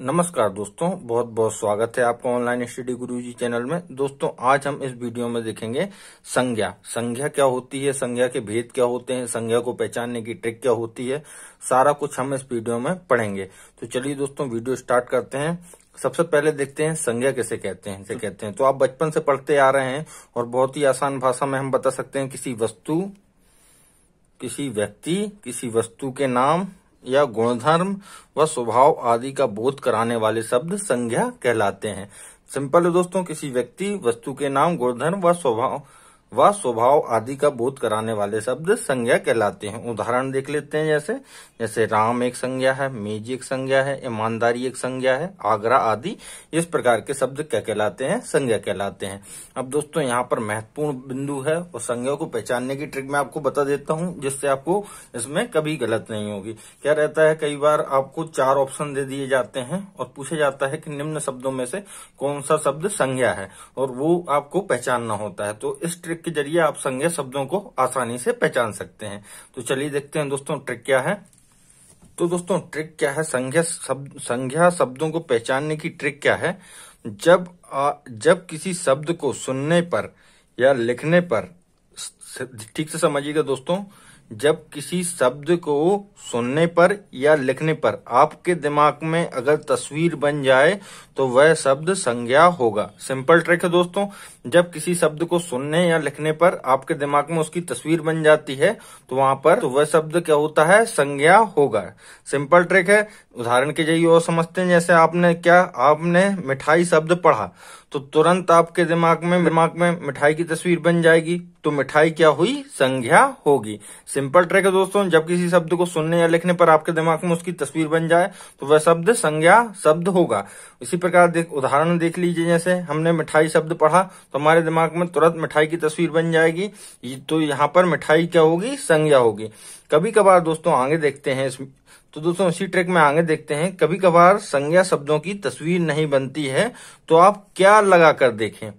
नमस्कार दोस्तों बहुत बहुत स्वागत है आपका ऑनलाइन स्टडी गुरुजी चैनल में दोस्तों आज हम इस वीडियो में देखेंगे संज्ञा संज्ञा क्या होती है संज्ञा के भेद क्या होते हैं संज्ञा को पहचानने की ट्रिक क्या होती है सारा कुछ हम इस वीडियो में पढ़ेंगे तो चलिए दोस्तों वीडियो स्टार्ट करते हैं सबसे पहले देखते हैं संज्ञा कैसे कहते हैं इसे कहते हैं तो आप बचपन से पढ़ते आ रहे हैं और बहुत ही आसान भाषा में हम बता सकते हैं किसी वस्तु किसी व्यक्ति किसी वस्तु के नाम या गुणधर्म व स्वभाव आदि का बोध कराने वाले शब्द संज्ञा कहलाते हैं सिंपल है दोस्तों किसी व्यक्ति वस्तु के नाम गुणधर्म व स्वभाव व स्वभाव आदि का बोध कराने वाले शब्द संज्ञा कहलाते हैं उदाहरण देख लेते हैं जैसे जैसे राम एक संज्ञा है मेज एक संज्ञा है ईमानदारी एक संज्ञा है आगरा आदि इस प्रकार के शब्द क्या कहलाते हैं संज्ञा कहलाते हैं अब दोस्तों यहाँ पर महत्वपूर्ण बिंदु है और संज्ञा को पहचानने की ट्रिक मैं आपको बता देता हूँ जिससे आपको इसमें कभी गलत नहीं होगी क्या रहता है कई बार आपको चार ऑप्शन दे दिए जाते हैं और पूछा जाता है कि निम्न शब्दों में से कौन सा शब्द संज्ञा है और वो आपको पहचानना होता है तो इस ट्रिक के जरिए आप संज्ञा शब्दों को आसानी से पहचान सकते हैं तो चलिए देखते हैं दोस्तों ट्रिक क्या है तो दोस्तों ट्रिक क्या है संज्ञा शब्द संज्ञा शब्दों को पहचानने की ट्रिक क्या है जब आ, जब किसी शब्द को सुनने पर या लिखने पर ठीक से समझिएगा दोस्तों जब किसी शब्द को सुनने पर या लिखने पर आपके दिमाग में अगर तस्वीर बन जाए तो वह शब्द संज्ञा होगा सिंपल ट्रिक है दोस्तों जब किसी शब्द को सुनने या लिखने पर आपके दिमाग में उसकी तस्वीर बन जाती है तो वहां पर तो वह शब्द क्या होता है संज्ञा होगा सिंपल ट्रिक है उदाहरण के जरिए और समझते हैं जैसे आपने क्या आपने मिठाई शब्द पढ़ा तो तुरंत आपके दिमाग में दिमाग में मिठाई की तस्वीर बन जाएगी तो मिठाई क्या हुई संज्ञा होगी सिंपल ट्रिक है दोस्तों जब किसी शब्द को सुनने या लिखने पर आपके दिमाग में उसकी तस्वीर बन जाए तो वह शब्द संज्ञा शब्द होगा इसी प्रकार देख उदाहरण देख लीजिए जैसे हमने मिठाई शब्द पढ़ा तो हमारे दिमाग में तुरंत मिठाई की तस्वीर बन जाएगी तो यहाँ पर मिठाई क्या होगी संज्ञा होगी कभी कभार दोस्तों आगे देखते हैं तो दोस्तों इसी ट्रैक में आगे देखते हैं कभी कभार संज्ञा शब्दों की तस्वीर नहीं बनती है तो आप क्या लगा कर देखें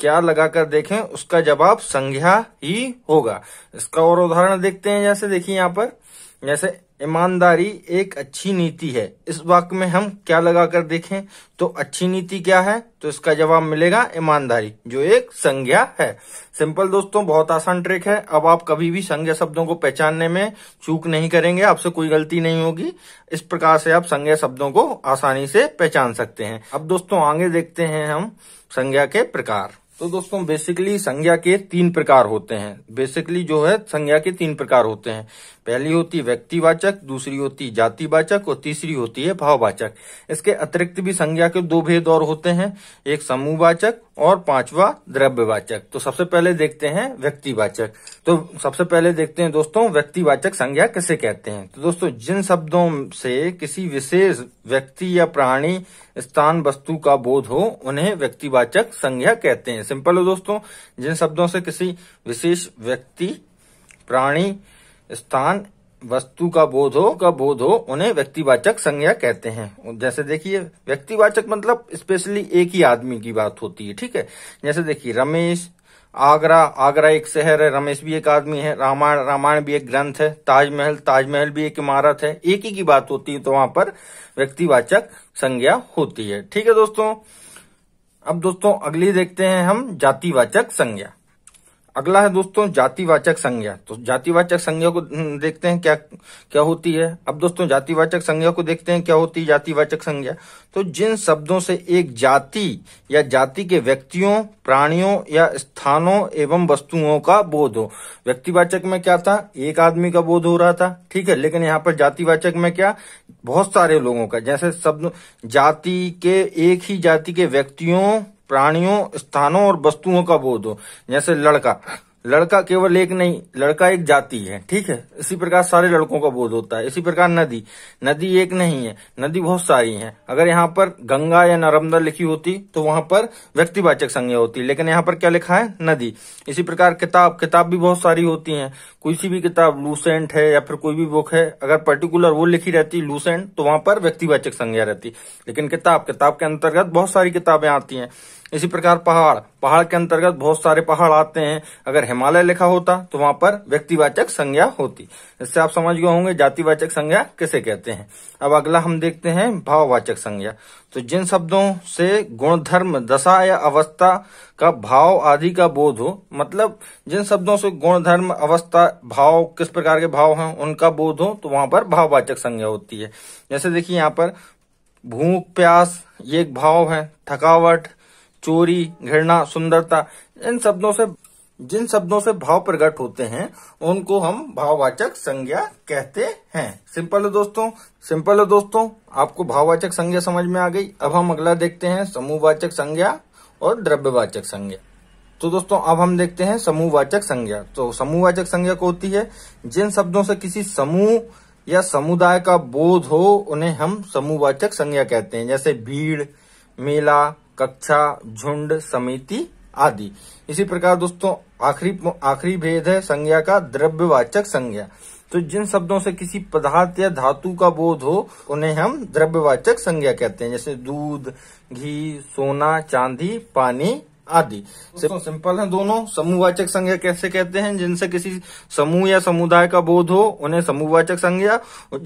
क्या लगा कर देखें उसका जवाब संज्ञा ही होगा इसका और उदाहरण देखते हैं जैसे देखिए यहाँ पर जैसे ईमानदारी एक अच्छी नीति है इस वाक्य में हम क्या लगाकर देखें तो अच्छी नीति क्या है तो इसका जवाब मिलेगा ईमानदारी जो एक संज्ञा है सिंपल दोस्तों बहुत आसान ट्रिक है अब आप कभी भी संज्ञा शब्दों को पहचानने में चूक नहीं करेंगे आपसे कोई गलती नहीं होगी इस प्रकार से आप संज्ञा शब्दों को आसानी से पहचान सकते हैं अब दोस्तों आगे देखते हैं हम संज्ञा के प्रकार तो दोस्तों बेसिकली संज्ञा के तीन प्रकार होते हैं बेसिकली जो है संज्ञा के तीन प्रकार होते हैं पहली होती व्यक्तिवाचक दूसरी होती जातिवाचक और तीसरी होती है भाववाचक इसके अतिरिक्त भी संज्ञा के दो भेद और होते हैं एक समूहवाचक और पांचवा द्रव्यवाचक तो सबसे पहले देखते हैं व्यक्तिवाचक तो सबसे पहले देखते हैं दोस्तों व्यक्तिवाचक संज्ञा किसे कहते हैं तो दोस्तों जिन शब्दों से किसी विशेष व्यक्ति या प्राणी स्थान वस्तु का बोध हो उन्हें व्यक्तिवाचक संज्ञा कहते हैं सिंपल हो दोस्तों जिन शब्दों से किसी विशेष व्यक्ति प्राणी स्थान वस्तु का बोध हो का बोध हो उन्हें व्यक्तिवाचक संज्ञा कहते हैं जैसे देखिए व्यक्तिवाचक मतलब स्पेशली एक ही आदमी की बात होती है ठीक है जैसे देखिए रमेश आगरा आगरा एक शहर है रमेश भी एक आदमी है रामायण रामायण भी एक ग्रंथ है ताजमहल ताजमहल भी एक इमारत है एक ही की बात होती है तो वहां पर व्यक्तिवाचक संज्ञा होती है ठीक है दोस्तों अब दोस्तों अगली देखते हैं हम जातिवाचक संज्ञा अगला है दोस्तों जातिवाचक संज्ञा तो जातिवाचक संज्ञा को हम्म, देखते हैं क्या क्या होती है अब दोस्तों जातिवाचक संज्ञा को देखते हैं क्या होती है जातिवाचक संज्ञा तो जिन शब्दों से एक जाति या जाति के व्यक्तियों प्राणियों या स्थानों एवं वस्तुओं का बोध हो व्यक्तिवाचक में क्या था एक आदमी का बोध हो रहा था ठीक है लेकिन यहाँ पर जातिवाचक में क्या बहुत सारे लोगों का जैसे शब्द जाति के एक ही जाति के व्यक्तियों प्राणियों स्थानों और वस्तुओं का बोध हो जैसे लड़का लड़का केवल एक नहीं लड़का एक जाति है ठीक है इसी प्रकार सारे लड़कों का बोध होता है इसी प्रकार नदी नदी एक नहीं है नदी बहुत सारी है अगर यहाँ पर गंगा या नर्मदा लिखी होती तो वहां पर व्यक्तिवाचक संज्ञा होती लेकिन यहाँ पर क्या लिखा है नदी इसी प्रकार किताब किताब भी बहुत सारी होती है कोई सी भी किताब लूसेंट है या फिर कोई भी बुक है अगर पर्टिकुलर वो लिखी रहती लूसेंट तो वहां पर व्यक्तिवाचक संज्ञा रहती लेकिन किताब किताब के अंतर्गत बहुत सारी किताबें आती है इसी प्रकार पहाड़ पहाड़ के अंतर्गत बहुत सारे पहाड़ आते हैं अगर हिमालय लिखा होता तो वहां पर व्यक्तिवाचक संज्ञा होती इससे आप समझ गए होंगे जातिवाचक संज्ञा किसे कहते हैं अब अगला हम देखते हैं भाववाचक संज्ञा तो जिन शब्दों से गुणधर्म दशा या अवस्था का भाव आदि का बोध हो मतलब जिन शब्दों से गुणधर्म अवस्था भाव किस प्रकार के भाव हैं उनका बोध हो तो वहां पर भाववाचक संज्ञा होती है जैसे देखिए यहाँ पर भूख प्यास ये एक भाव है थकावट चोरी घृणा सुंदरता इन शब्दों से जिन शब्दों से भाव प्रकट होते हैं उनको हम भाववाचक संज्ञा कहते हैं सिंपल है दोस्तों सिंपल है दोस्तों आपको भाववाचक संज्ञा समझ में आ गई अब हम अगला देखते हैं समूहवाचक संज्ञा और द्रव्यवाचक संज्ञा तो दोस्तों अब हम देखते हैं समूहवाचक संज्ञा तो समूहवाचक संज्ञा को होती है जिन शब्दों से किसी समूह या समुदाय का बोध हो उन्हें हम समूहवाचक संज्ञा कहते हैं जैसे भीड़ मेला कक्षा झुंड समिति आदि इसी प्रकार दोस्तों आखिरी आखिरी भेद है संज्ञा का द्रव्यवाचक संज्ञा तो जिन शब्दों से किसी पदार्थ या धातु का बोध हो उन्हें हम द्रव्यवाचक संज्ञा कहते हैं जैसे दूध घी सोना चांदी पानी आदि सिंपल है दोनों समूहवाचक संज्ञा कैसे कहते हैं जिनसे किसी समूह या समुदाय का बोध हो उन्हें समूहवाचक संज्ञा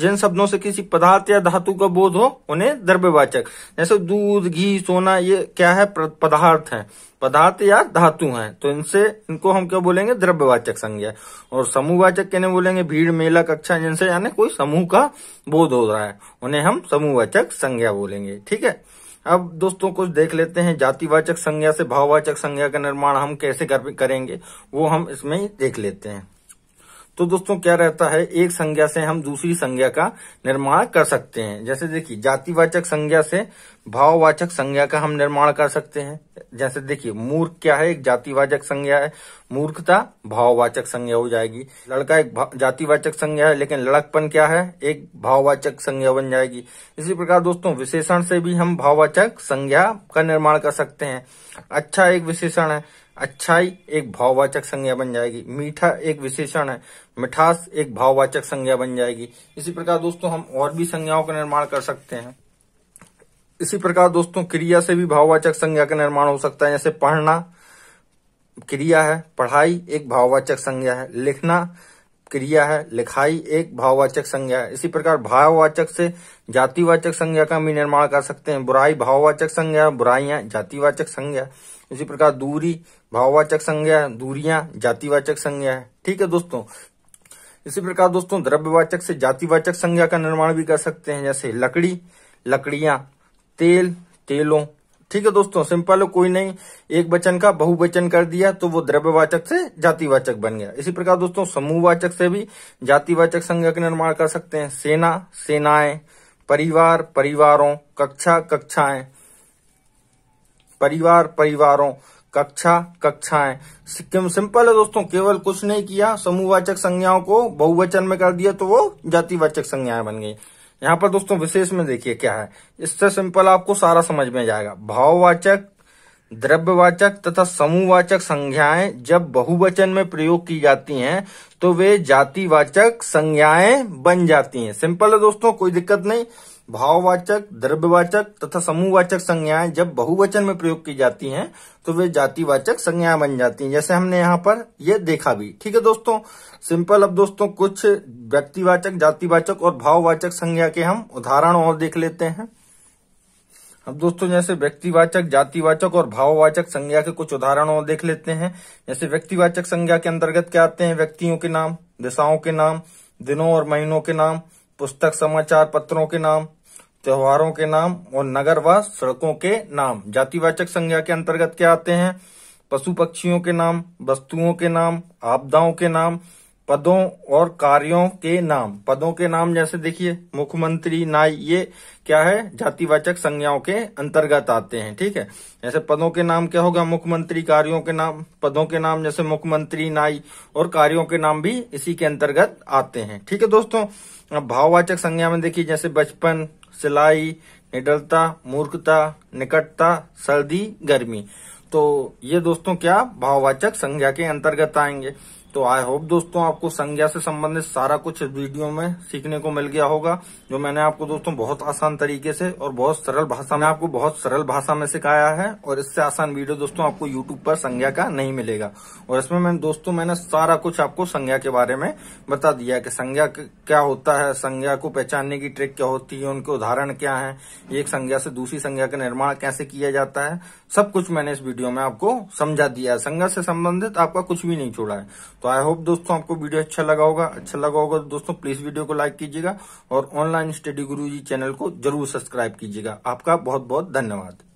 जिन शब्दों से किसी पदार्थ या धातु का बोध हो उन्हें द्रव्यवाचक जैसे दूध घी सोना ये क्या है पदार्थ है पदार्थ या धातु हैं तो इनसे इनको हम क्या बोलेंगे द्रव्यवाचक संज्ञा और समूहवाचक कहने बोलेंगे भीड़ मेला कक्षा जिनसे यानी कोई समूह का बोध हो रहा है उन्हें हम समूहवाचक संज्ञा बोलेंगे ठीक है अब दोस्तों कुछ देख लेते हैं जातिवाचक संज्ञा से भाववाचक संज्ञा का निर्माण हम कैसे कर, करेंगे वो हम इसमें देख लेते हैं तो दोस्तों क्या रहता है एक संज्ञा से हम दूसरी संज्ञा का निर्माण कर सकते हैं जैसे देखिए जातिवाचक संज्ञा से भाववाचक संज्ञा का हम निर्माण कर सकते हैं जैसे देखिए मूर्ख क्या है एक जातिवाचक संज्ञा है मूर्खता भाववाचक संज्ञा हो जाएगी लड़का एक जातिवाचक संज्ञा है लेकिन लड़कपन क्या है एक भाववाचक संज्ञा बन जाएगी इसी प्रकार दोस्तों विशेषण से भी हम भाववाचक संज्ञा का निर्माण कर सकते हैं अच्छा एक विशेषण है अच्छाई एक भाववाचक संज्ञा बन जाएगी मीठा एक विशेषण है मिठास एक भाववाचक संज्ञा बन जाएगी इसी प्रकार दोस्तों हम और भी संज्ञाओं का निर्माण कर सकते हैं इसी प्रकार दोस्तों क्रिया से भी भाववाचक संज्ञा का निर्माण हो सकता है जैसे पढ़ना क्रिया है पढ़ाई एक भाववाचक संज्ञा है लिखना क्रिया है लिखाई एक भाववाचक संज्ञा है इसी प्रकार भाववाचक से जातिवाचक संज्ञा का भी निर्माण कर सकते हैं बुराई भाववाचक संज्ञा बुराइया जातिवाचक संज्ञा इसी प्रकार दूरी भाववाचक संज्ञा दूरियां जातिवाचक संज्ञा है ठीक है दोस्तों इसी प्रकार दोस्तों द्रव्यवाचक से जातिवाचक संज्ञा का निर्माण भी कर सकते हैं जैसे लकड़ी लकड़ियां तेल तेलों ठीक है दोस्तों सिंपल है कोई नहीं एक वचन का बहुवचन कर दिया तो वो द्रव्यवाचक से जातिवाचक बन गया इसी प्रकार दोस्तों समूहवाचक से भी जातिवाचक संज्ञा का निर्माण कर सकते हैं सेना सेनाएं परिवार परिवारों कक्षा कक्षाएं परिवार परिवारों कक्षा कक्षाएं सिक्किम सिंपल है दोस्तों केवल कुछ नहीं किया समूहवाचक संज्ञाओं को बहुवचन में कर दिया तो वो जातिवाचक संज्ञाएं बन गई यहाँ पर दोस्तों विशेष में देखिए क्या है इससे सिंपल आपको सारा समझ में जाएगा भाववाचक द्रव्यवाचक तथा समूहवाचक संज्ञाएं जब बहुवचन में प्रयोग की जाती हैं तो वे जातिवाचक संज्ञाएं बन जाती हैं सिंपल है दोस्तों कोई दिक्कत नहीं भाववाचक द्रव्यवाचक तथा समूहवाचक संज्ञाएं जब बहुवचन में प्रयोग की जाती हैं तो वे जातिवाचक संज्ञाएं बन जाती हैं जैसे हमने यहाँ पर ये देखा भी ठीक है दोस्तों सिंपल अब दोस्तों कुछ व्यक्तिवाचक जातिवाचक और भाववाचक संज्ञा के हम उदाहरण और देख लेते हैं अब दोस्तों जैसे व्यक्तिवाचक जातिवाचक और भाववाचक संज्ञा के कुछ उदाहरण और देख लेते हैं जैसे व्यक्तिवाचक संज्ञा के अंतर्गत क्या आते हैं व्यक्तियों के नाम दिशाओं के नाम दिनों और महीनों के नाम पुस्तक समाचार पत्रों के नाम त्योहारों के नाम और नगर व सड़कों के नाम जातिवाचक संज्ञा के अंतर्गत क्या आते हैं पशु पक्षियों के नाम वस्तुओं के नाम आपदाओं के नाम पदों और कार्यों के नाम पदों के नाम जैसे देखिए मुख्यमंत्री नाई ये क्या है जातिवाचक संज्ञाओं के अंतर्गत आते हैं ठीक है जैसे पदों के नाम क्या होगा मुख्यमंत्री कार्यों के नाम पदों के नाम जैसे मुख्यमंत्री नाई और कार्यों के नाम भी इसी के अंतर्गत आते हैं ठीक है दोस्तों अब भाववाचक संज्ञा में देखिए जैसे बचपन सिलाई निडलता मूर्खता निकटता सर्दी गर्मी तो ये दोस्तों क्या भाववाचक संज्ञा के अंतर्गत आएंगे तो आई होप दोस्तों आपको संज्ञा से संबंधित सारा कुछ वीडियो में सीखने को मिल गया होगा जो मैंने आपको दोस्तों बहुत आसान तरीके से और बहुत सरल भाषा में आपको बहुत सरल भाषा में सिखाया है और इससे आसान वीडियो दोस्तों आपको यूट्यूब पर संज्ञा का नहीं मिलेगा और इसमें मैं दोस्तों मैंने सारा कुछ आपको संज्ञा के बारे में बता दिया कि संज्ञा क्या होता है संज्ञा को पहचानने की ट्रिक क्या होती है उनके उदाहरण क्या है एक संज्ञा से दूसरी संज्ञा का निर्माण कैसे किया जाता है सब कुछ मैंने इस वीडियो में आपको समझा दिया है संज्ञा से संबंधित आपका कुछ भी नहीं छोड़ा है तो आई होप दोस्तों आपको वीडियो अच्छा लगा होगा अच्छा लगा होगा तो दोस्तों प्लीज वीडियो को लाइक कीजिएगा और ऑनलाइन स्टडी गुरु जी चैनल को जरूर सब्सक्राइब कीजिएगा आपका बहुत बहुत धन्यवाद